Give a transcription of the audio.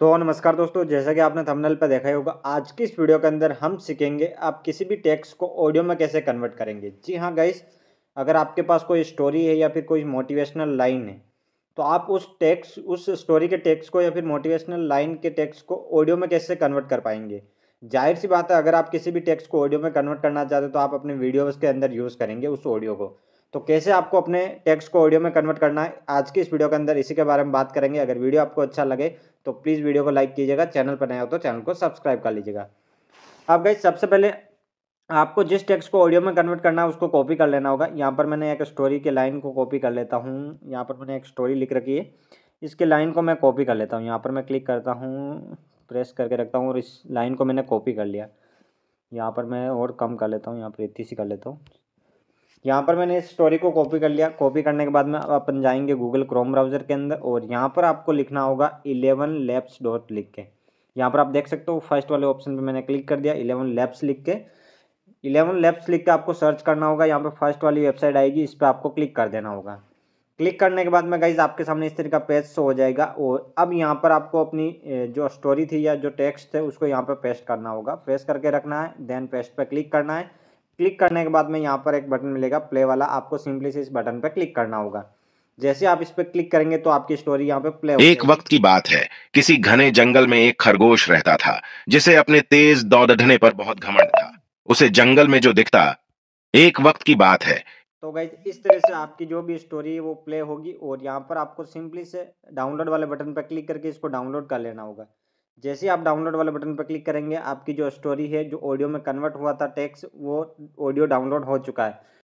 तो नमस्कार दोस्तों जैसा कि आपने थंबनेल पर देखा ही होगा आज की इस वीडियो के अंदर हम सीखेंगे आप किसी भी टेक्स्ट को ऑडियो में कैसे कन्वर्ट करेंगे जी हाँ गाइस अगर आपके पास कोई स्टोरी है या फिर कोई मोटिवेशनल लाइन है तो आप उस टेक्स्ट उस स्टोरी के टेक्स्ट को या फिर मोटिवेशनल लाइन के टेक्स को ऑडियो में कैसे कन्वर्ट कर पाएंगे जाहिर सी बात है अगर आप किसी भी टेक्स्ट को ऑडियो में कन्वर्ट करना चाहते हो तो आप अपने वीडियोज़ के अंदर यूज़ करेंगे उस ऑडियो को तो कैसे आपको अपने टेक्स्ट को ऑडियो में कन्वर्ट करना है आज की इस वीडियो के अंदर इसी के बारे में बात करेंगे अगर वीडियो आपको अच्छा लगे तो प्लीज़ वीडियो को लाइक कीजिएगा चैनल पर नया हो तो चैनल को सब्सक्राइब कर लीजिएगा अब गई सबसे पहले आपको जिस टेक्स्ट को ऑडियो में कन्वर्ट करना है उसको कॉपी कर लेना होगा यहाँ पर मैंने एक स्टोरी के लाइन को कॉपी कर लेता हूँ यहाँ पर मैंने एक स्टोरी लिख रखी है इसके लाइन को मैं कॉपी कर लेता हूँ यहाँ पर मैं क्लिक करता हूँ प्रेस करके रखता हूँ और इस लाइन को मैंने कॉपी कर लिया यहाँ पर मैं और कम कर लेता हूँ यहाँ पर इतनी सी कर लेता हूँ यहाँ पर मैंने इस स्टोरी को कॉपी कर लिया कॉपी करने के बाद में अब अपन जाएंगे गूगल क्रोम ब्राउज़र के अंदर और यहाँ पर आपको लिखना होगा इलेवन लैब्स डॉट लिख के यहाँ पर आप देख सकते हो फर्स्ट वाले ऑप्शन पर मैंने क्लिक कर दिया इलेवन लैब्स लिख के इलेवन लैब्स लिख के आपको सर्च करना होगा यहाँ पर फर्स्ट वाली वेबसाइट आएगी इस पर आपको क्लिक कर देना होगा क्लिक करने के बाद में गाइज आपके सामने इस तरह का पेज शो हो जाएगा और अब यहाँ पर आपको अपनी जो स्टोरी थी या जो टेक्स्ट है उसको यहाँ पर पेस्ट करना होगा पेस्ट करके रखना है देन पेस्ट पर क्लिक करना है क्लिक करने के बाद में यहाँ पर एक बटन मिलेगा प्ले वाला आपको सिंपली से इस बटन पर क्लिक करना होगा जैसे आप इस पर क्लिक करेंगे तो आपकी स्टोरी यहाँ पे प्ले एक वक्त की बात है किसी घने जंगल में एक खरगोश रहता था जिसे अपने तेज दौड़ने पर बहुत घमंड था उसे जंगल में जो दिखता एक वक्त की बात है तो गई इस तरह से आपकी जो भी स्टोरी है वो प्ले होगी और यहाँ पर आपको सिंपली से डाउनलोड वाले बटन पर क्लिक करके इसको डाउनलोड कर लेना होगा जैसे आप डाउनलोड वाले बटन पर क्लिक करेंगे आपकी जो स्टोरी है जो ऑडियो में कन्वर्ट हुआ था टेक्स्ट वो ऑडियो डाउनलोड हो चुका है